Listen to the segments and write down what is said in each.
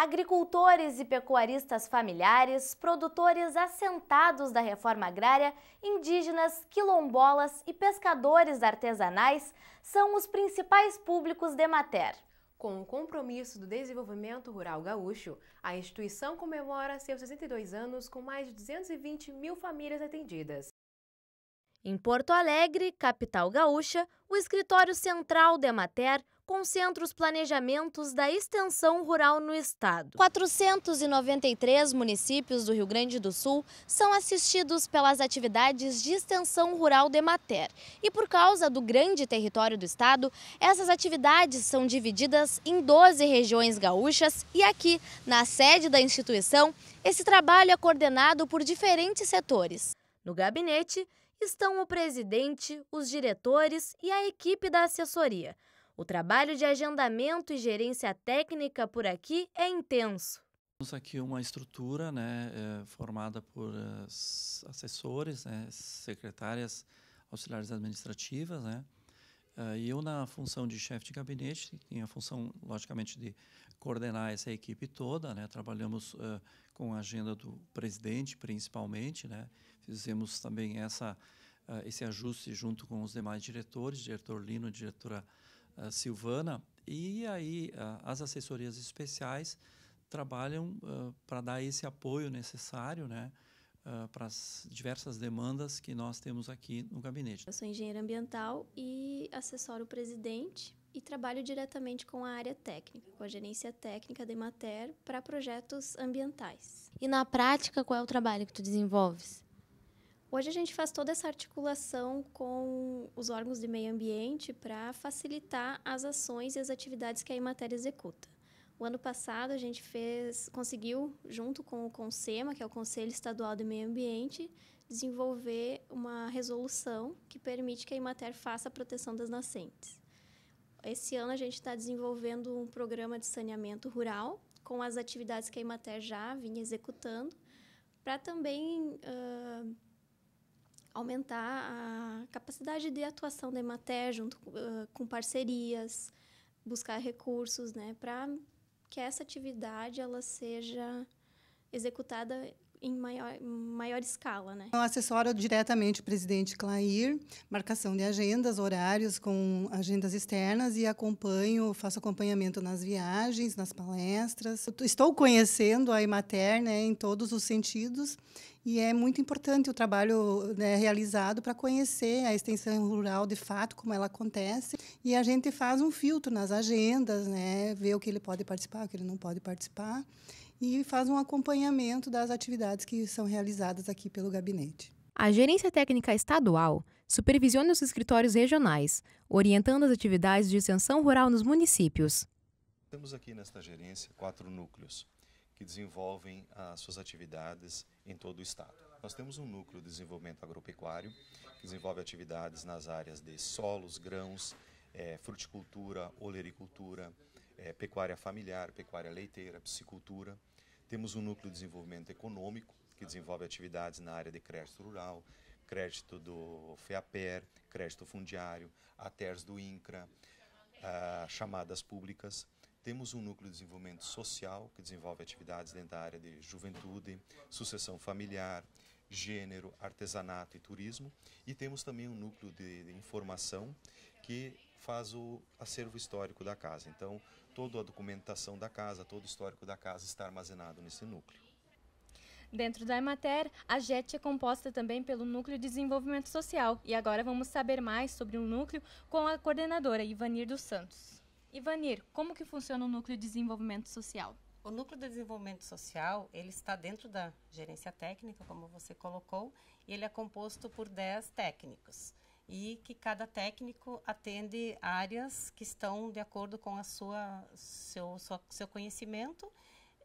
Agricultores e pecuaristas familiares, produtores assentados da reforma agrária, indígenas, quilombolas e pescadores artesanais são os principais públicos de Mater. Com o compromisso do desenvolvimento rural gaúcho, a instituição comemora seus 62 anos com mais de 220 mil famílias atendidas. Em Porto Alegre, capital gaúcha, o escritório central da Emater concentra os planejamentos da extensão rural no estado. 493 municípios do Rio Grande do Sul são assistidos pelas atividades de extensão rural da Emater. E por causa do grande território do estado, essas atividades são divididas em 12 regiões gaúchas e aqui, na sede da instituição, esse trabalho é coordenado por diferentes setores. No gabinete, estão o presidente, os diretores e a equipe da assessoria. O trabalho de agendamento e gerência técnica por aqui é intenso. Temos aqui uma estrutura né, eh, formada por eh, assessores, né, secretárias auxiliares administrativas, né, eh, e eu na função de chefe de gabinete, tenho a função, logicamente, de coordenar essa equipe toda, né, trabalhamos com a agenda do presidente, principalmente. Né? Fizemos também essa, uh, esse ajuste junto com os demais diretores, diretor Lino, diretora uh, Silvana. E aí uh, as assessorias especiais trabalham para dar esse apoio necessário, né? para as diversas demandas que nós temos aqui no gabinete. Eu sou engenheira ambiental e assessoro o presidente e trabalho diretamente com a área técnica, com a gerência técnica da Emater para projetos ambientais. E na prática, qual é o trabalho que tu desenvolves? Hoje a gente faz toda essa articulação com os órgãos de meio ambiente para facilitar as ações e as atividades que a Emater executa. O ano passado a gente fez, conseguiu junto com o CONSEMA, que é o Conselho Estadual de Meio Ambiente, desenvolver uma resolução que permite que a Emater faça a proteção das nascentes esse ano a gente está desenvolvendo um programa de saneamento rural com as atividades que a Imater já vinha executando, para também uh, aumentar a capacidade de atuação da Imater junto uh, com parcerias, buscar recursos, né, para que essa atividade ela seja executada em maior, maior escala. Né? Eu então, assessoro diretamente o presidente Clair, marcação de agendas, horários com agendas externas e acompanho, faço acompanhamento nas viagens, nas palestras. estou conhecendo a Imater né, em todos os sentidos e é muito importante o trabalho né, realizado para conhecer a extensão rural de fato, como ela acontece. E a gente faz um filtro nas agendas, né, ver o que ele pode participar, o que ele não pode participar e faz um acompanhamento das atividades que são realizadas aqui pelo gabinete. A Gerência Técnica Estadual supervisiona os escritórios regionais, orientando as atividades de extensão rural nos municípios. Temos aqui nesta gerência quatro núcleos que desenvolvem as suas atividades em todo o estado. Nós temos um núcleo de desenvolvimento agropecuário, que desenvolve atividades nas áreas de solos, grãos, é, fruticultura, olericultura, é, pecuária familiar, pecuária leiteira, piscicultura. Temos um núcleo de desenvolvimento econômico, que desenvolve atividades na área de crédito rural, crédito do FEAPER, crédito fundiário, ATERS do INCRA, ah, chamadas públicas. Temos um núcleo de desenvolvimento social, que desenvolve atividades dentro da área de juventude, sucessão familiar, gênero, artesanato e turismo. E temos também um núcleo de, de informação que faz o acervo histórico da casa. Então, toda a documentação da casa, todo o histórico da casa está armazenado nesse núcleo. Dentro da Emater, a JET é composta também pelo Núcleo de Desenvolvimento Social. E agora vamos saber mais sobre o um núcleo com a coordenadora Ivanir dos Santos. Ivanir, como que funciona o Núcleo de Desenvolvimento Social? O Núcleo de Desenvolvimento Social, ele está dentro da gerência técnica, como você colocou, e ele é composto por 10 técnicos e que cada técnico atende áreas que estão de acordo com a sua seu sua, seu conhecimento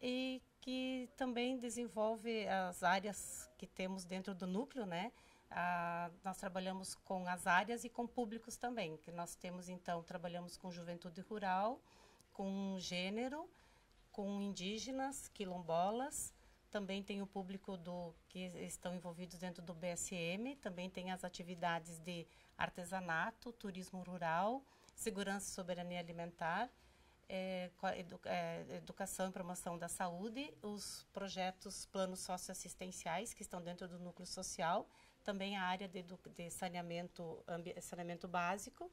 e que também desenvolve as áreas que temos dentro do núcleo, né? Ah, nós trabalhamos com as áreas e com públicos também, que nós temos então trabalhamos com juventude rural, com gênero, com indígenas, quilombolas, também tem o público do que estão envolvidos dentro do BSM, também tem as atividades de artesanato, turismo rural, segurança e soberania alimentar, é, é, educação e promoção da saúde, os projetos planos socioassistenciais que estão dentro do núcleo social, também a área de, de saneamento, saneamento básico,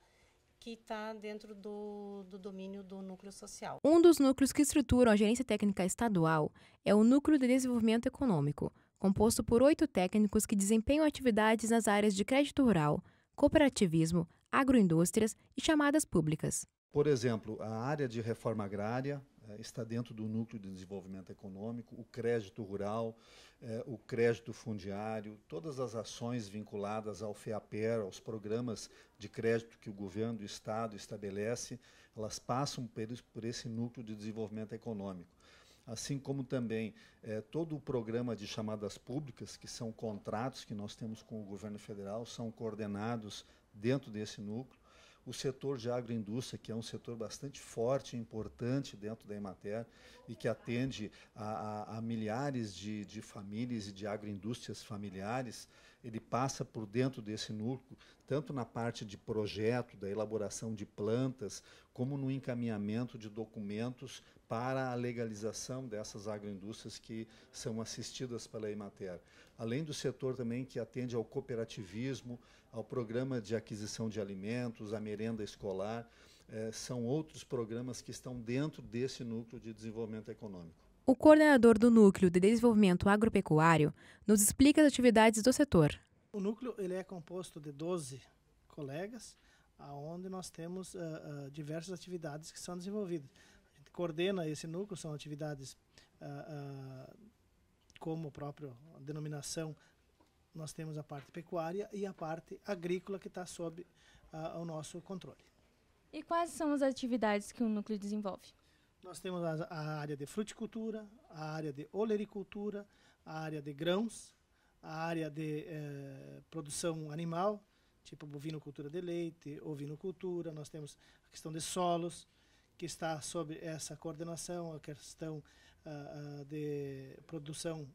que está dentro do, do domínio do núcleo social. Um dos núcleos que estruturam a Gerência Técnica Estadual é o Núcleo de Desenvolvimento Econômico, composto por oito técnicos que desempenham atividades nas áreas de crédito rural, cooperativismo, agroindústrias e chamadas públicas. Por exemplo, a área de reforma agrária, eh, está dentro do núcleo de desenvolvimento econômico, o crédito rural, eh, o crédito fundiário, todas as ações vinculadas ao FEAPER, aos programas de crédito que o governo do Estado estabelece, elas passam por esse núcleo de desenvolvimento econômico assim como também eh, todo o programa de chamadas públicas, que são contratos que nós temos com o governo federal, são coordenados dentro desse núcleo o setor de agroindústria, que é um setor bastante forte e importante dentro da Emater e que atende a, a, a milhares de, de famílias e de agroindústrias familiares, ele passa por dentro desse núcleo, tanto na parte de projeto, da elaboração de plantas, como no encaminhamento de documentos para a legalização dessas agroindústrias que são assistidas pela Emater. Além do setor também que atende ao cooperativismo, ao programa de aquisição de alimentos, à merenda escolar, eh, são outros programas que estão dentro desse núcleo de desenvolvimento econômico. O coordenador do Núcleo de Desenvolvimento Agropecuário nos explica as atividades do setor. O núcleo ele é composto de 12 colegas, aonde nós temos uh, uh, diversas atividades que são desenvolvidas. A gente coordena esse núcleo, são atividades uh, como a própria denominação, nós temos a parte pecuária e a parte agrícola que está sob o nosso controle. E quais são as atividades que o núcleo desenvolve? Nós temos a, a área de fruticultura, a área de olericultura, a área de grãos, a área de eh, produção animal, tipo bovinocultura de leite, ovinocultura, nós temos a questão de solos, que está sob essa coordenação, a questão ah, ah, de produção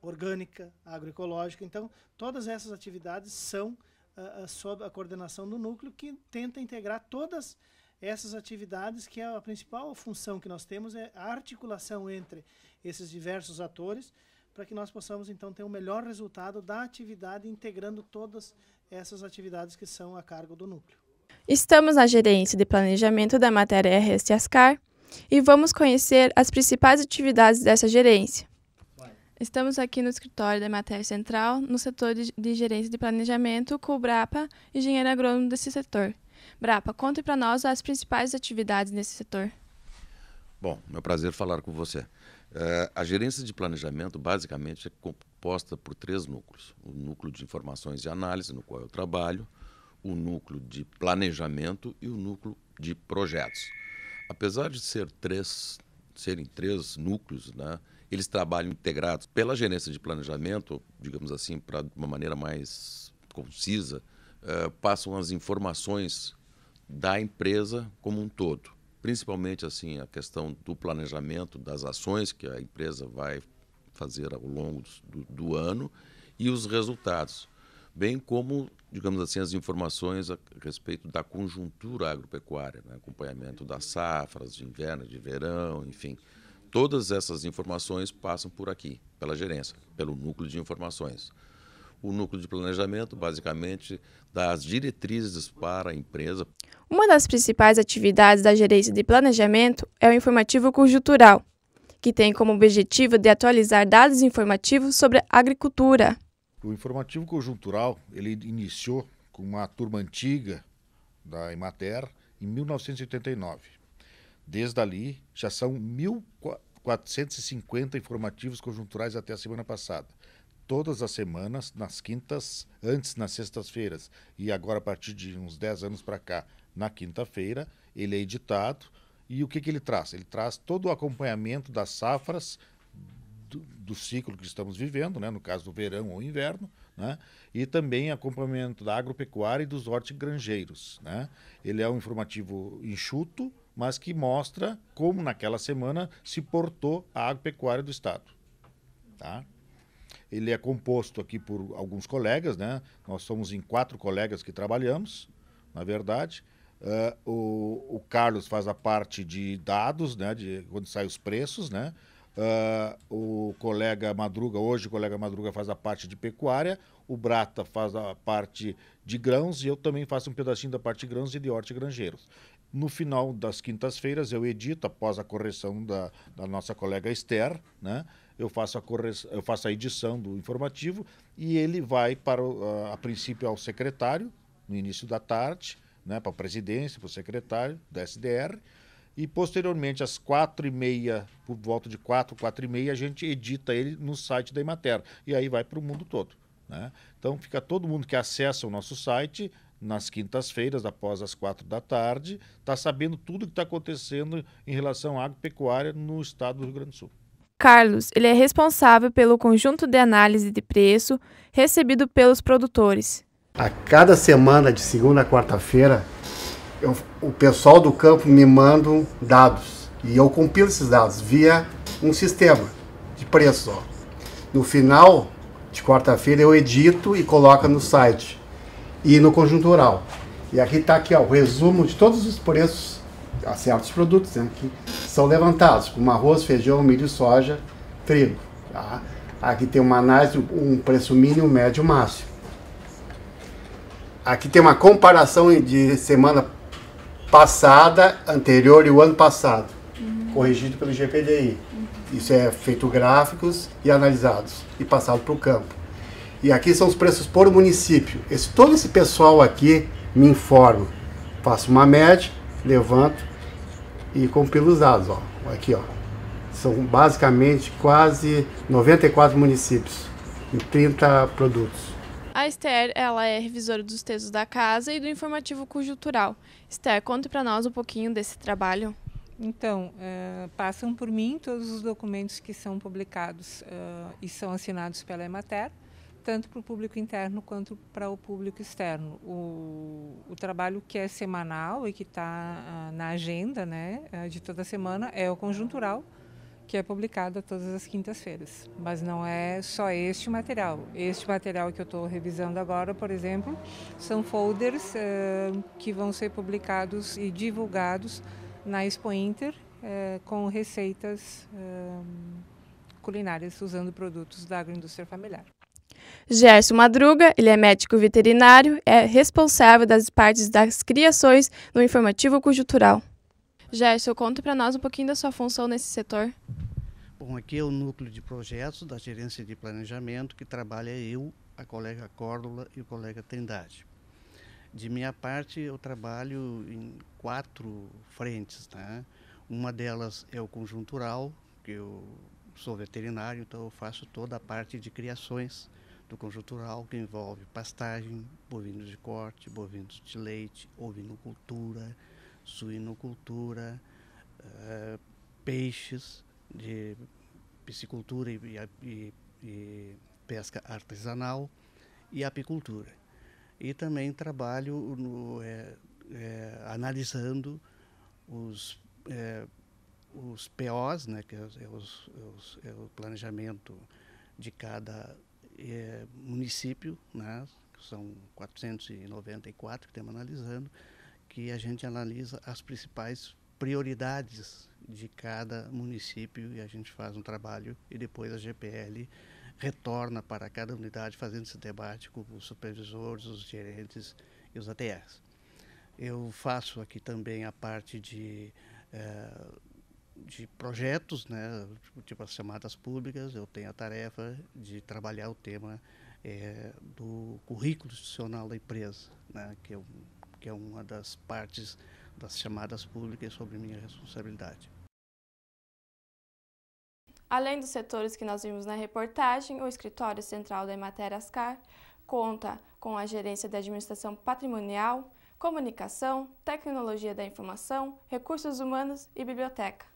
orgânica, agroecológica. Então, todas essas atividades são ah, sob a coordenação do núcleo que tenta integrar todas essas atividades que é a principal função que nós temos é a articulação entre esses diversos atores para que nós possamos então ter o um melhor resultado da atividade integrando todas essas atividades que são a cargo do núcleo. Estamos na gerência de planejamento da matéria RS Ascar e vamos conhecer as principais atividades dessa gerência. Estamos aqui no escritório da Matéria Central, no setor de gerência de planejamento, com o Brapa, engenheiro agrônomo desse setor. Brapa, conte para nós as principais atividades nesse setor. Bom, meu prazer falar com você. Uh, a gerência de planejamento, basicamente, é composta por três núcleos: o núcleo de informações e análise, no qual eu trabalho, o núcleo de planejamento e o núcleo de projetos. Apesar de ser três, serem três núcleos, né, eles trabalham integrados pela gerência de planejamento, digamos assim, para de uma maneira mais concisa, eh, passam as informações da empresa como um todo, principalmente assim a questão do planejamento das ações que a empresa vai fazer ao longo do, do ano e os resultados, bem como digamos assim as informações a respeito da conjuntura agropecuária, né? acompanhamento das safras de inverno, de verão, enfim, todas essas informações passam por aqui pela gerência, pelo núcleo de informações o núcleo de planejamento, basicamente, dá as diretrizes para a empresa. Uma das principais atividades da gerência de planejamento é o informativo conjuntural, que tem como objetivo de atualizar dados informativos sobre agricultura. O informativo conjuntural ele iniciou com uma turma antiga da Emater em 1989. Desde ali já são 1.450 informativos conjunturais até a semana passada todas as semanas, nas quintas, antes nas sextas-feiras, e agora a partir de uns 10 anos para cá, na quinta-feira, ele é editado. E o que, que ele traz? Ele traz todo o acompanhamento das safras do, do ciclo que estamos vivendo, né? no caso do verão ou inverno, né? e também acompanhamento da agropecuária e dos hortigranjeiros. Né? Ele é um informativo enxuto, mas que mostra como naquela semana se portou a agropecuária do Estado. Tá? Ele é composto aqui por alguns colegas, né? Nós somos em quatro colegas que trabalhamos, na verdade. Uh, o, o, Carlos faz a parte de dados, né? De quando saem os preços, né? Uh, o colega Madruga, hoje o colega Madruga faz a parte de pecuária, o Brata faz a parte de grãos e eu também faço um pedacinho da parte de grãos e de hortigranjeiros. No final das quintas-feiras eu edito, após a correção da, da nossa colega Esther, né? eu faço a correção, eu faço a edição do informativo e ele vai para a, a princípio ao secretário no início da tarde, né, para a presidência, para o secretário da SDR e posteriormente às quatro e meia, por volta de quatro, quatro e meia, a gente edita ele no site da Imater e aí vai para o mundo todo. Né? Então fica todo mundo que acessa o nosso site nas quintas-feiras, após as quatro da tarde, está sabendo tudo o que está acontecendo em relação à agropecuária no estado do Rio Grande do Sul. Carlos, ele é responsável pelo conjunto de análise de preço recebido pelos produtores. A cada semana, de segunda a quarta-feira, o pessoal do campo me manda dados e eu compilo esses dados via um sistema de preço. Ó. No final de quarta-feira eu edito e coloco no site e no conjuntural. E aqui está aqui o resumo de todos os preços a certos produtos, né? Aqui são levantados, como arroz, feijão, milho, soja, trigo. Tá? Aqui tem uma análise, um preço mínimo, médio e máximo. Aqui tem uma comparação de semana passada, anterior e o ano passado, uhum. corrigido pelo GPDI. Uhum. Isso é feito gráficos e analisados e passado para o campo. E aqui são os preços por município. Esse, todo esse pessoal aqui me informa. Faço uma média, levanto e com pelos dados, ó, aqui, ó. São basicamente quase 94 municípios em 30 produtos. A Esther, ela é revisora dos textos da casa e do informativo conjuntural. Esther, conte para nós um pouquinho desse trabalho. Então, uh, passam por mim todos os documentos que são publicados uh, e são assinados pela Emater tanto para o público interno quanto para o público externo. O, o, trabalho que é semanal e que está ah, na agenda né, ah, de toda semana é o conjuntural, que é publicado todas as quintas-feiras. Mas não é só este material. Este material que eu estou revisando agora, por exemplo, são folders ah, que vão ser publicados e divulgados na Expo Inter eh, com receitas culinárias usando produtos da agroindústria familiar. Gerson Madruga, ele é médico veterinário, é responsável das partes das criações no informativo conjuntural. Gerson, conta para nós um pouquinho da sua função nesse setor. Bom, aqui é o núcleo de projetos da gerência de planejamento que trabalha eu, a colega Córdula e o colega Trindade. De minha parte, eu trabalho em quatro frentes. Né? Uma delas é o conjuntural, que eu sou veterinário, então eu faço toda a parte de criações do conjuntural, que envolve pastagem, bovinos de corte, bovinos de leite, ovinocultura, suinocultura, uh, peixes de piscicultura e, e, e pesca artesanal e apicultura. E também trabalho no, é, é, analisando os, é, os POs, né, que é, os, é os, é o planejamento de cada é, município, né, que são 494 que estamos analisando, que a gente analisa as principais prioridades de cada município e a gente faz um trabalho e depois a GPL retorna para cada unidade fazendo esse debate com os supervisores, os gerentes e os ATS. Eu faço aqui também a parte de eh, de projetos, né, tipo as chamadas públicas, eu tenho a tarefa de trabalhar o tema é, do currículo institucional da empresa, né, que, é, que é uma das partes das chamadas públicas sobre minha responsabilidade. Além dos setores que nós vimos na reportagem, o escritório central da Emater Ascar conta com a gerência de administração patrimonial, comunicação, tecnologia da informação, recursos humanos e biblioteca.